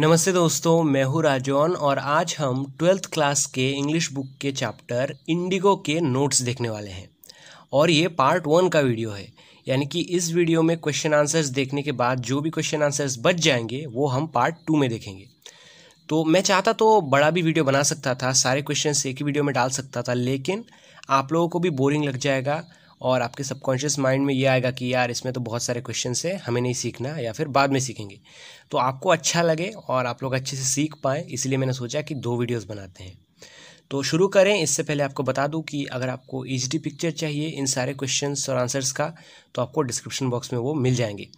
नमस्ते दोस्तों मैं हूँ राजौन और आज हम ट्वेल्थ क्लास के इंग्लिश बुक के चैप्टर इंडिगो के नोट्स देखने वाले हैं और ये पार्ट वन का वीडियो है यानी कि इस वीडियो में क्वेश्चन आंसर्स देखने के बाद जो भी क्वेश्चन आंसर्स बच जाएंगे वो हम पार्ट टू में देखेंगे तो मैं चाहता तो बड़ा भी वीडियो बना सकता था सारे क्वेश्चन एक ही वीडियो में डाल सकता था लेकिन आप लोगों को भी बोरिंग लग जाएगा और आपके सबकॉन्शियस माइंड में ये आएगा कि यार इसमें तो बहुत सारे क्वेश्चन है हमें नहीं सीखना या फिर बाद में सीखेंगे तो आपको अच्छा लगे और आप लोग अच्छे से सीख पाएँ इसलिए मैंने सोचा कि दो वीडियोज़ बनाते हैं तो शुरू करें इससे पहले आपको बता दूं कि अगर आपको एच पिक्चर चाहिए इन सारे क्वेश्चंस और आंसर्स का तो आपको डिस्क्रिप्शन बॉक्स में वो मिल जाएंगे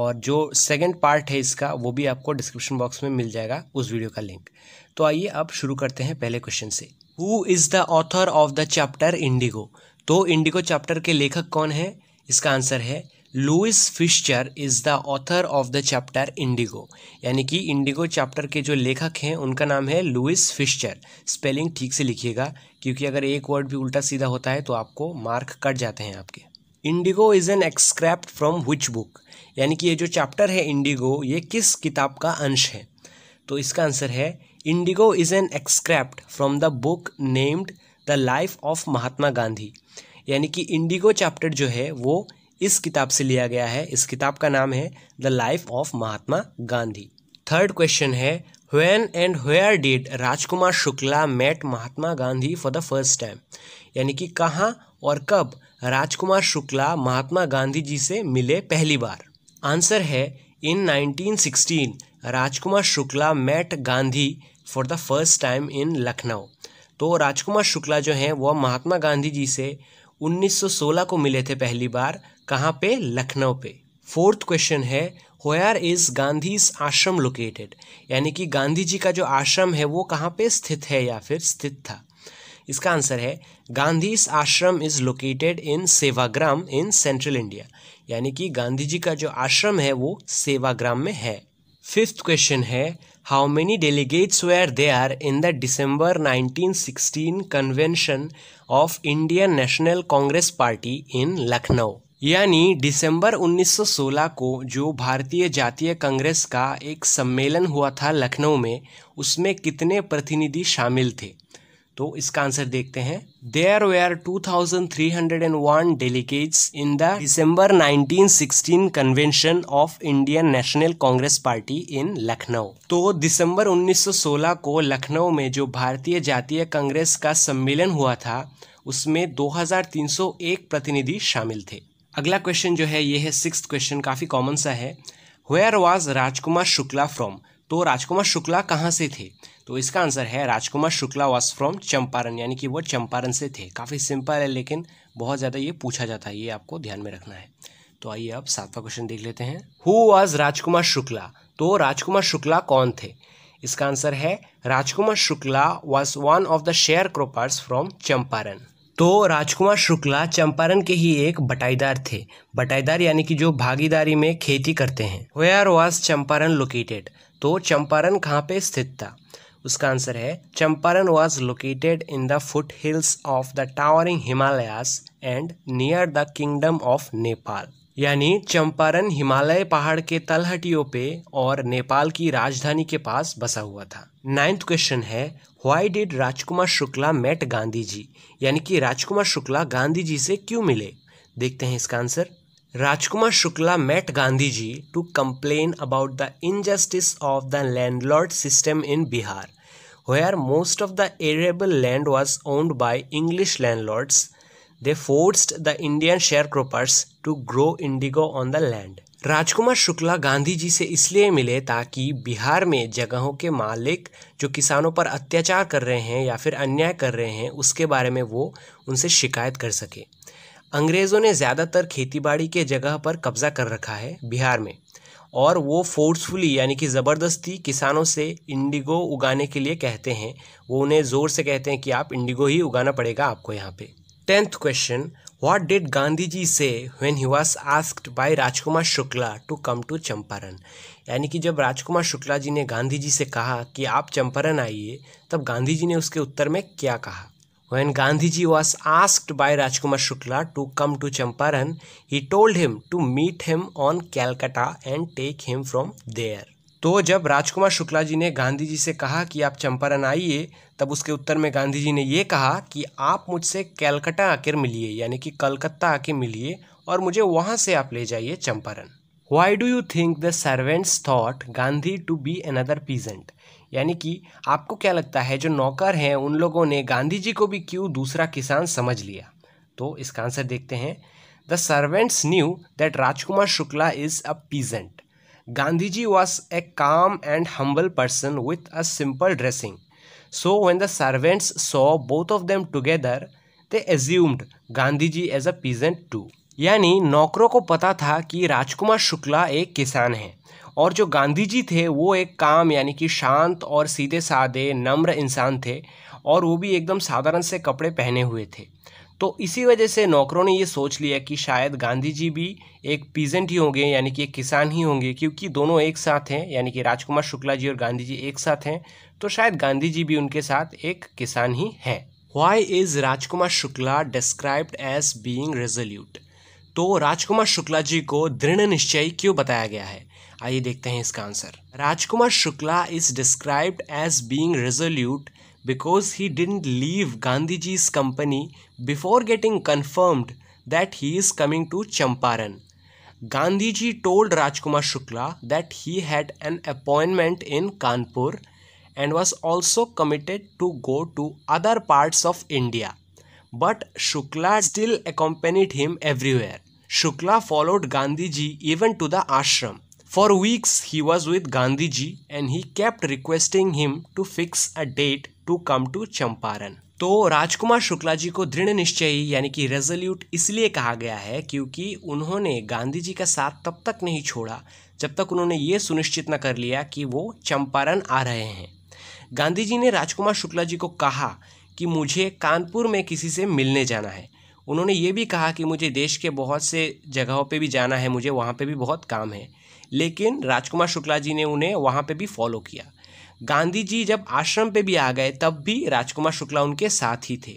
और जो सेकंड पार्ट है इसका वो भी आपको डिस्क्रिप्शन बॉक्स में मिल जाएगा उस वीडियो का लिंक तो आइए अब शुरू करते हैं पहले क्वेश्चन से who is the author of the chapter Indigo तो इंडिगो चैप्टर के लेखक कौन है इसका आंसर है Louis Fischer is the author of the chapter Indigo यानी कि इंडिगो चैप्टर के जो लेखक हैं उनका नाम है लुइस फिशर स्पेलिंग ठीक से लिखिएगा क्योंकि अगर एक वर्ड भी उल्टा सीधा होता है तो आपको मार्क कट जाते हैं आपके Indigo is an excerpt from which book यानी कि ये जो चैप्टर है इंडिगो ये किस किताब का अंश है तो इसका आंसर है Indigo is an excerpt from the book named the life of Mahatma Gandhi यानी कि इंडिगो चैप्टर जो है वो इस किताब से लिया गया है इस किताब का नाम है the life of Mahatma Gandhi third question है when and where did Rajkumar Shukla met Mahatma Gandhi for the first time यानी कि कहाँ और कब राजकुमार शुक्ला महात्मा गांधी जी से मिले पहली बार आंसर है in 1916 Rajkumar Shukla met Gandhi for the first time in Lucknow तो राजकुमार शुक्ला जो हैं वह महात्मा गांधी जी से 1916 को मिले थे पहली बार कहाँ पे लखनऊ पे फोर्थ क्वेश्चन है होयर इज़ गांधी आश्रम लोकेटेड यानी कि गांधी जी का जो आश्रम है वो कहाँ पे स्थित है या फिर स्थित था इसका आंसर है Gandhi ashram is located in Sevagram in central India यानी कि गांधी जी का जो आश्रम है वो सेवाग्राम में है फिफ्थ क्वेश्चन है how many delegates were there in the December 1916 convention of Indian National Congress Party in Lucknow? यानी दिसंबर 1916 को जो भारतीय जातीय कांग्रेस का एक सम्मेलन हुआ था लखनऊ में उसमें कितने प्रतिनिधि शामिल थे तो इसका आंसर देखते हैं there were 2,301 delegates in the December 1916 convention of Indian National Congress party in Lucknow तो दिसंबर 1916 को लखनऊ में जो भारतीय जातीय कांग्रेस का सम्मेलन हुआ था उसमें 2,301 प्रतिनिधि शामिल थे अगला क्वेश्चन जो है ये है सिक्स क्वेश्चन काफ़ी कॉमन सा है where was Rajkumar Shukla from तो राजकुमार शुक्ला कहाँ से थे तो इसका आंसर है राजकुमार शुक्ला वॉज फ्रॉम चंपारण यानी कि वो चंपारण से थे काफ़ी सिंपल है लेकिन बहुत ज़्यादा ये पूछा जाता है ये आपको ध्यान में रखना है तो आइए अब सातवां क्वेश्चन देख लेते हैं हु वॉज राजकुमार शुक्ला तो राजकुमार शुक्ला कौन थे इसका आंसर है Rajkumar Shukla was one of the share croppers from Champaran तो राजकुमार शुक्ला चंपारण के ही एक बटाईदार थे बटाईदार यानी कि जो भागीदारी में खेती करते हैं वेयर वॉज चंपारण लोकेटेड तो चंपारण कहाँ पे स्थित था उसका आंसर है Champaran was located in the foot hills of the towering Himalayas and near the kingdom of Nepal यानी चंपारण हिमालय पहाड़ के तलहटियों पे और नेपाल की राजधानी के पास बसा हुआ था नाइन्थ क्वेश्चन है why did Rajkumar Shukla met Gandhi ji यानी कि राजकुमार शुक्ला गांधी जी से क्यों मिले देखते हैं इसका answer Rajkumar Shukla met Gandhi ji to complain about the injustice of the landlord system in Bihar where most of the arable land was owned by English land landlords they force the Indian share croppers to grow indigo on the land Rajkumar Shukla Gandhi ji से इसलिए मिले ताकि बिहार में जगहों के मालिक जो किसानों पर अत्याचार कर रहे हैं या फिर अन्याय कर रहे हैं उसके बारे में वो उनसे शिकायत कर सकें अंग्रेज़ों ने ज़्यादातर खेतीबाड़ी के जगह पर कब्ज़ा कर रखा है बिहार में और वो फोर्सफुली यानी कि ज़बरदस्ती किसानों से इंडिगो उगाने के लिए कहते हैं वो उन्हें ज़ोर से कहते हैं कि आप इंडिगो ही उगाना पड़ेगा आपको यहाँ पे tenth question what did Gandhi ji say when he was asked by Rajkumar Shukla to come to Champaran यानी कि जब राजकुमार शुक्ला जी ने गांधी जी से कहा कि आप चंपारण आइए तब गांधी जी ने उसके उत्तर में क्या कहा When Gandhiji was asked by Rajkumar Shukla to come to Champaran, he told him to meet him on Calcutta and take him from there. तो जब राजकुमार शुक्ला जी ने गांधी जी से कहा कि आप चंपारण आइए तब उसके उत्तर में गांधी जी ने यह कहा कि आप मुझसे कैलकटा आकर मिलिए यानी कि कलकत्ता आके मिलिए और मुझे वहां से आप ले जाइए Champaran why do you think the servants thought Gandhi to be another peasant यानी कि आपको क्या लगता है जो नौकर हैं उन लोगों ने गांधी जी को भी क्यों दूसरा किसान समझ लिया तो इसका आंसर देखते हैं the servants knew that Rajkumar Shukla is a peasant Gandhi ji was a calm and humble person with a simple dressing so when the servants saw both of them together they assumed Gandhi ji as a peasant too यानी नौकरों को पता था कि राजकुमार शुक्ला एक किसान है और जो गांधी जी थे वो एक काम यानी कि शांत और सीधे साधे नम्र इंसान थे और वो भी एकदम साधारण से कपड़े पहने हुए थे तो इसी वजह से नौकरों ने ये सोच लिया कि शायद गांधी जी भी एक पीजेंट ही होंगे यानी कि एक किसान ही होंगे क्योंकि दोनों एक साथ हैं यानी कि राजकुमार शुक्ला जी और गांधी जी एक साथ हैं तो शायद गांधी जी भी उनके साथ एक किसान ही हैं why is Rajkumar Shukla described as being resolute तो राजकुमार शुक्ला जी को दृढ़ निश्चय क्यों बताया गया है आइए देखते हैं इसका answer Rajkumar Shukla is described as being resolute because he didn't leave Gandhi ji company before getting confirmed that he is coming to Champaran Gandhi ji told Rajkumar Shukla that he had an appointment in Kanpur and was also committed to go to other parts of India but Shukla still accompanied him everywhere Shukla followed Gandhiji even to the ashram. For weeks he was with Gandhiji and he kept requesting him to fix a date to come to Champaran. तो राजकुमार शुक्ला जी को दृढ़ निश्चयी यानी कि resolute इसलिए कहा गया है क्योंकि उन्होंने गांधी जी का साथ तब तक नहीं छोड़ा जब तक उन्होंने ये सुनिश्चित न कर लिया कि वो चंपारण आ रहे हैं गांधी जी ने राजकुमार शुक्ला जी को कहा कि मुझे कानपुर में किसी से मिलने जाना है उन्होंने ये भी कहा कि मुझे देश के बहुत से जगहों पे भी जाना है मुझे वहाँ पे भी बहुत काम है लेकिन राजकुमार शुक्ला जी ने उन्हें वहाँ पे भी फॉलो किया गांधी जी जब आश्रम पे भी आ गए तब भी राजकुमार शुक्ला उनके साथ ही थे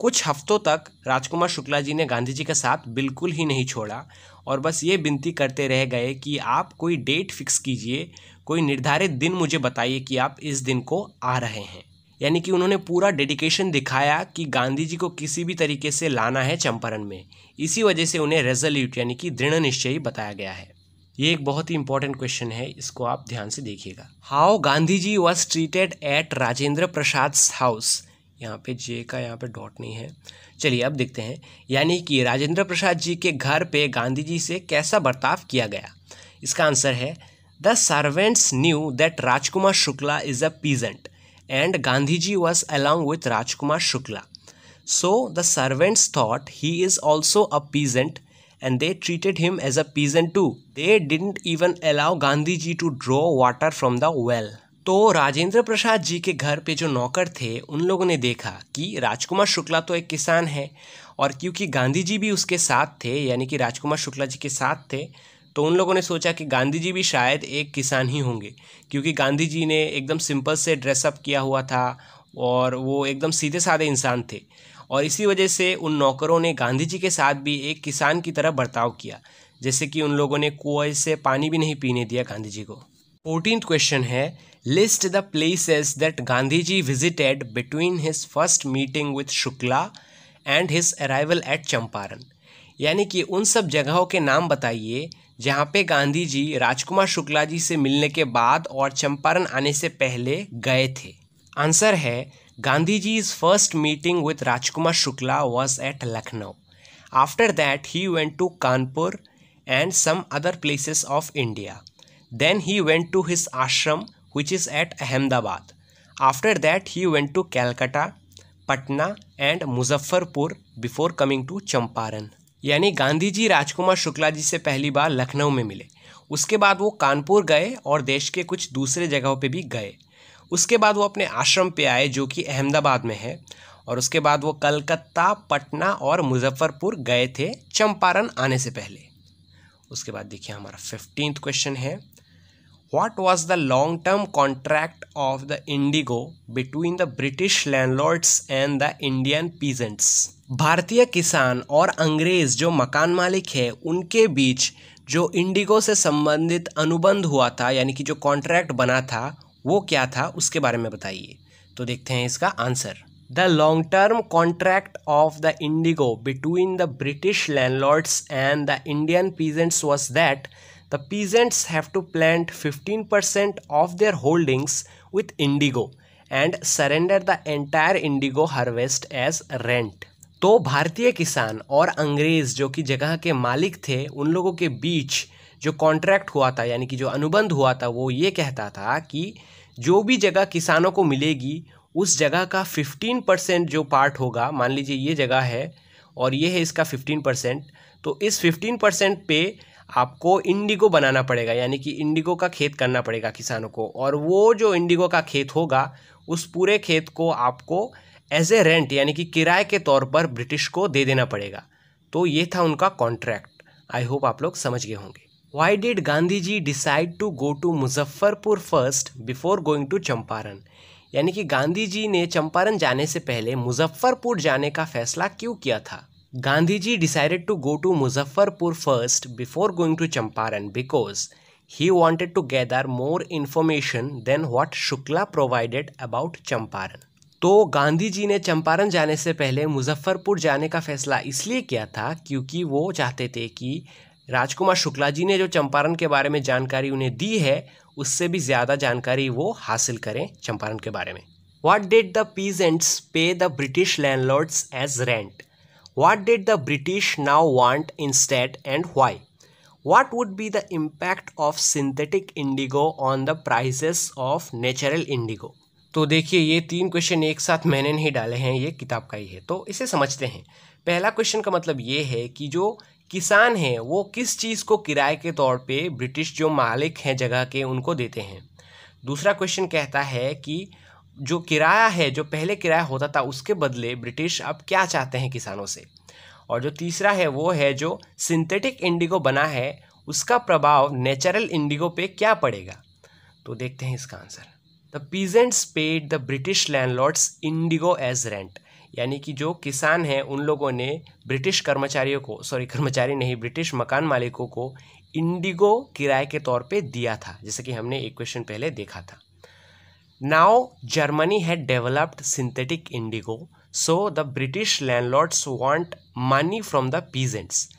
कुछ हफ्तों तक राजकुमार शुक्ला जी ने गांधी जी का साथ बिल्कुल ही नहीं छोड़ा और बस ये विनती करते रह गए कि आप कोई डेट फिक्स कीजिए कोई निर्धारित दिन मुझे बताइए कि आप इस दिन को आ रहे हैं यानी कि उन्होंने पूरा डेडिकेशन दिखाया कि गांधी जी को किसी भी तरीके से लाना है चंपारण में इसी वजह से उन्हें रेजोल्यूट यानी कि दृढ़ निश्चयी बताया गया है ये एक बहुत ही इंपॉर्टेंट क्वेश्चन है इसको आप ध्यान से देखिएगा how Gandhi ji was treated at Rajendra Prasad house यहाँ पे जे का यहाँ पे डॉट नहीं है चलिए अब देखते हैं यानी कि राजेंद्र प्रसाद जी के घर पे गांधी जी से कैसा बर्ताव किया गया इसका आंसर है the servants knew that Rajkumar Shukla is a peasant and Gandhiji was along with Rajkumar Shukla. So the servants thought he is also a peasant and they treated him as a peasant too. They didn't even allow Gandhiji to draw water from the well. तो राजेंद्र प्रसाद जी के घर पे जो नौकर थे उन लोगों ने देखा कि राजकुमार शुक्ला तो एक किसान है और क्योंकि गांधी जी भी उसके साथ थे यानी कि राजकुमार शुक्ला जी के साथ थे तो उन लोगों ने सोचा कि गांधी जी भी शायद एक किसान ही होंगे क्योंकि गांधी जी ने एकदम सिंपल से ड्रेसअप किया हुआ था और वो एकदम सीधे साधे इंसान थे और इसी वजह से उन नौकरों ने गांधी जी के साथ भी एक किसान की तरह बर्ताव किया जैसे कि उन लोगों ने कुएं से पानी भी नहीं पीने दिया गांधी जी को फोर्टीन क्वेश्चन है list the places that Gandhi ji visited between his first meeting with Shukla and his arrival at Champaran यानी कि उन सब जगहों के नाम बताइए जहाँ पे गांधी जी राजकुमार शुक्ला जी से मिलने के बाद और चंपारण आने से पहले गए थे आंसर है Gandhi ji is first meeting with Rajkumar Shukla was at Lucknow after that he went to Kanpur and some other places of India then he went to his ashram which is at Ahmedabad after that he went to Calcutta Patna and Muzaffarpur before coming to Champaran यानी गांधी जी राजकुमार शुक्ला जी से पहली बार लखनऊ में मिले उसके बाद वो कानपुर गए और देश के कुछ दूसरे जगहों पे भी गए उसके बाद वो अपने आश्रम पे आए जो कि अहमदाबाद में है और उसके बाद वो कलकत्ता पटना और मुजफ्फरपुर गए थे चंपारण आने से पहले उसके बाद देखिए हमारा फिफ्टींथ क्वेश्चन है what was the long term contract of the indigo between the British landlords and the Indian peasants? भारतीय किसान और अंग्रेज जो मकान मालिक है उनके बीच जो इंडिगो से संबंधित अनुबंध हुआ था यानी कि जो कॉन्ट्रैक्ट बना था वो क्या था उसके बारे में बताइए तो देखते हैं इसका answer the long term contract of the indigo between the British landlords and the Indian peasants was that peasants have to to fifteen 15% of their holdings with indigo and surrender the entire indigo harvest as rent तो भारतीय किसान और अंग्रेज़ जो कि जगह के मालिक थे उन लोगों के बीच जो कॉन्ट्रैक्ट हुआ था यानी कि जो अनुबंध हुआ था वो ये कहता था कि जो भी जगह किसानों को मिलेगी उस जगह का 15 परसेंट जो पार्ट होगा मान लीजिए ये जगह है और ये है इसका 15 परसेंट तो इस 15 परसेंट पे आपको इंडिगो बनाना पड़ेगा यानी कि इंडिगो का खेत करना पड़ेगा किसानों को और वो जो इंडिगो का खेत होगा उस पूरे खेत को आपको एज ए रेंट यानी कि किराए के तौर पर ब्रिटिश को दे देना पड़ेगा तो ये था उनका कॉन्ट्रैक्ट आई होप आप लोग समझ गए होंगे why did Gandhi ji decide to go to Muzaffarpur first before going to Champaran यानी कि गांधी जी ने चंपारण जाने से पहले मुजफ्फरपुर जाने का फैसला क्यों किया था Gandhiji decided to go to Muzaffarpur first before going to Champaran because he wanted to gather more information than what Shukla provided about Champaran. तो गांधी जी ने चंपारण जाने से पहले मुजफ्फरपुर जाने का फैसला इसलिए किया था क्योंकि वो चाहते थे कि राजकुमार शुक्ला जी ने जो चंपारण के बारे में जानकारी उन्हें दी है उससे भी ज़्यादा जानकारी वो हासिल करें चंपारण के बारे में what did the peasants pay the British landlords as rent What did the British now want instead and why? What would be the impact of synthetic indigo on the prices of natural indigo? तो देखिए ये तीन question एक साथ मैंने नहीं डाले हैं ये किताब का ही है तो इसे समझते हैं पहला क्वेश्चन का मतलब ये है कि जो किसान हैं वो किस चीज़ को किराए के तौर पे ब्रिटिश जो मालिक हैं जगह के उनको देते हैं दूसरा क्वेश्चन कहता है कि जो किराया है जो पहले किराया होता था उसके बदले ब्रिटिश अब क्या चाहते हैं किसानों से और जो तीसरा है वो है जो सिंथेटिक इंडिगो बना है उसका प्रभाव नेचुरल इंडिगो पे क्या पड़ेगा तो देखते हैं इसका answer the peasants paid the British landlords indigo as rent यानी कि जो किसान हैं उन लोगों ने ब्रिटिश कर्मचारियों को सॉरी कर्मचारी नहीं ब्रिटिश मकान मालिकों को इंडिगो किराए के तौर पे दिया था जैसे कि हमने एक क्वेश्चन पहले देखा था Now, Germany had developed synthetic indigo, so the British landlords want money from the peasants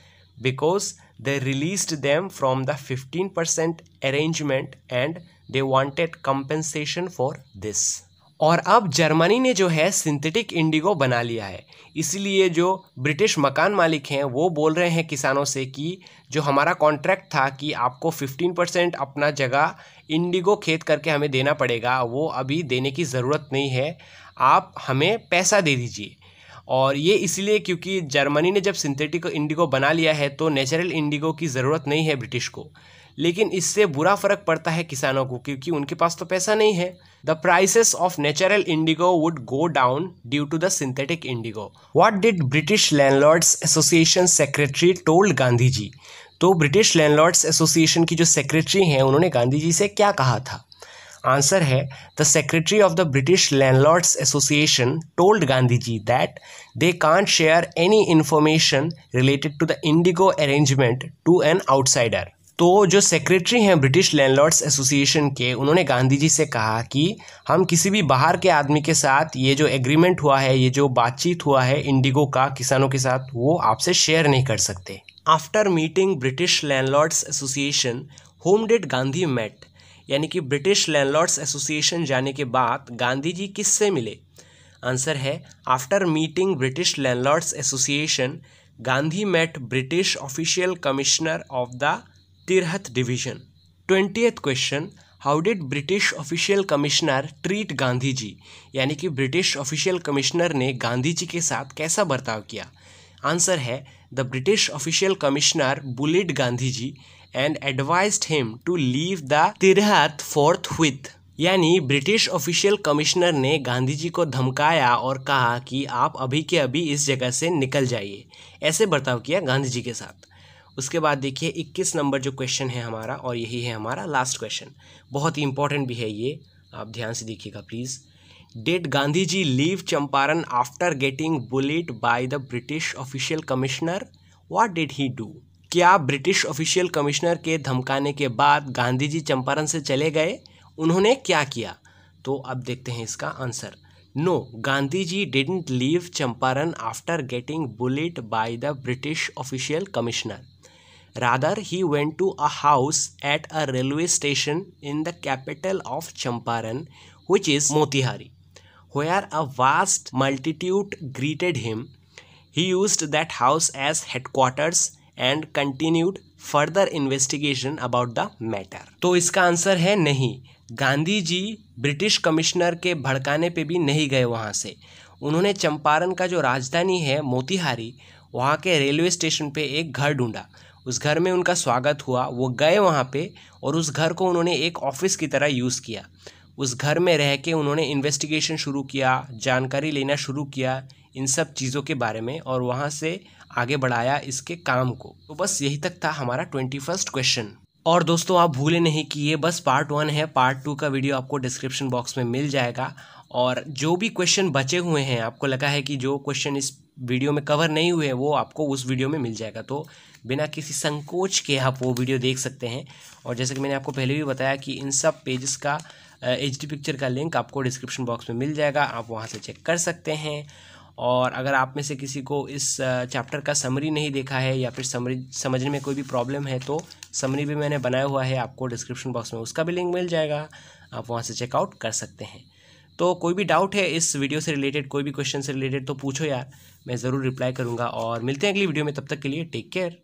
because they released them from the 15% arrangement and they wanted compensation for this. और अब जर्मनी ने जो है सिंथेटिक इंडिगो बना लिया है इसलिए जो ब्रिटिश मकान मालिक हैं वो बोल रहे हैं किसानों से कि जो हमारा कॉन्ट्रैक्ट था कि आपको 15 परसेंट अपना जगह इंडिगो खेत करके हमें देना पड़ेगा वो अभी देने की ज़रूरत नहीं है आप हमें पैसा दे दीजिए और ये इसलिए क्योंकि जर्मनी ने जब सिंथेटिक इंडिगो बना लिया है तो नेचुरल इंडिगो की ज़रूरत नहीं है ब्रिटिश को लेकिन इससे बुरा फर्क पड़ता है किसानों को क्योंकि उनके पास तो पैसा नहीं है the prices of natural indigo would go down due to the synthetic indigo what did British landlords association secretary told Gandhi ji तो ब्रिटिश लैंडलॉर्ड्स एसोसिएशन की जो सेक्रेटरी हैं उन्होंने गांधी जी से क्या कहा था आंसर है the secretary of the British landlords association told Gandhi ji that they can't share any information related to the indigo arrangement to an outsider तो जो सेक्रेटरी हैं ब्रिटिश लैंडलॉर्ड्स एसोसिएशन के उन्होंने गांधी जी से कहा कि हम किसी भी बाहर के आदमी के साथ ये जो एग्रीमेंट हुआ है ये जो बातचीत हुआ है इंडिगो का किसानों के साथ वो आपसे शेयर नहीं कर सकते after meeting British landlords association whom did Gandhi met यानी कि ब्रिटिश लैंडलॉर्ड्स एसोसिएशन जाने के बाद गांधी जी किससे मिले आंसर है after meeting British landlords association Gandhi met British official commissioner of the Tirhut division eighth question how did British official commissioner treat Gandhi ji यानी कि ब्रिटिश ऑफिशियल कमिश्नर ने गांधी जी के साथ कैसा बर्ताव किया आंसर है the British official commissioner bullied Gandhi ji and advise him to leave the Tirhut forthwith यानी ब्रिटिश ऑफिशियल कमिश्नर ने गांधी जी को धमकाया और कहा कि आप अभी के अभी इस जगह से निकल जाइए ऐसे बर्ताव किया गांधी जी के साथ उसके बाद देखिए 21 नंबर जो क्वेश्चन है हमारा और यही है हमारा लास्ट क्वेश्चन बहुत ही इंपॉर्टेंट भी है ये आप ध्यान से देखिएगा please did Gandhi ji leave Champaran after getting bullied by the British official commissioner what did he do क्या ब्रिटिश ऑफिशियल कमिश्नर के धमकाने के बाद गांधी जी चंपारण से चले गए उन्होंने क्या किया तो अब देखते हैं इसका answer no Gandhi ji didn't leave Champaran after getting bullied by the British official commissioner Rather, he went to a house at a railway station in the capital of Champaran, which is Motihari, where a vast multitude greeted him. He used that house as headquarters and continued further investigation about the matter to iska answer hai nahi gandhi ji british commissioner ke bhadkane pe bhi nahi gaye wahan se उन्होंने चंपारण का जो राजधानी है मोतिहारी वहाँ के railway station पे एक घर ढूंढा उस घर में उनका स्वागत हुआ वो गए वहाँ पे और उस घर को उन्होंने एक ऑफिस की तरह यूज़ किया उस घर में रह के उन्होंने इन्वेस्टिगेशन शुरू किया जानकारी लेना शुरू किया इन सब चीज़ों के बारे में और वहाँ से आगे बढ़ाया इसके काम को तो बस यही तक था हमारा ट्वेंटी फर्स्ट क्वेश्चन और दोस्तों आप भूले नहीं कि ये बस पार्ट वन है पार्ट टू का वीडियो आपको डिस्क्रिप्शन बॉक्स में मिल जाएगा और जो भी क्वेश्चन बचे हुए हैं आपको लगा है कि जो क्वेश्चन इस वीडियो में कवर नहीं हुए हैं वो आपको उस वीडियो में मिल जाएगा तो बिना किसी संकोच के आप वो वीडियो देख सकते हैं और जैसे कि मैंने आपको पहले भी बताया कि इन सब पेजेस का एच डी पिक्चर का लिंक आपको डिस्क्रिप्शन बॉक्स में मिल जाएगा आप वहाँ से चेक कर सकते हैं और अगर आप में से किसी को इस चैप्टर का समरी नहीं देखा है या फिर समरी समझने में कोई भी प्रॉब्लम है तो समरी भी मैंने बनाया हुआ है आपको डिस्क्रिप्शन बॉक्स में उसका भी लिंक मिल जाएगा आप वहाँ से चेकआउट कर सकते हैं तो कोई भी डाउट है इस वीडियो से रिलेटेड कोई भी क्वेश्चन से रिलेटेड तो पूछो यार मैं ज़रूर रिप्लाई करूँगा और मिलते हैं अगली वीडियो में तब तक के लिए टेक केयर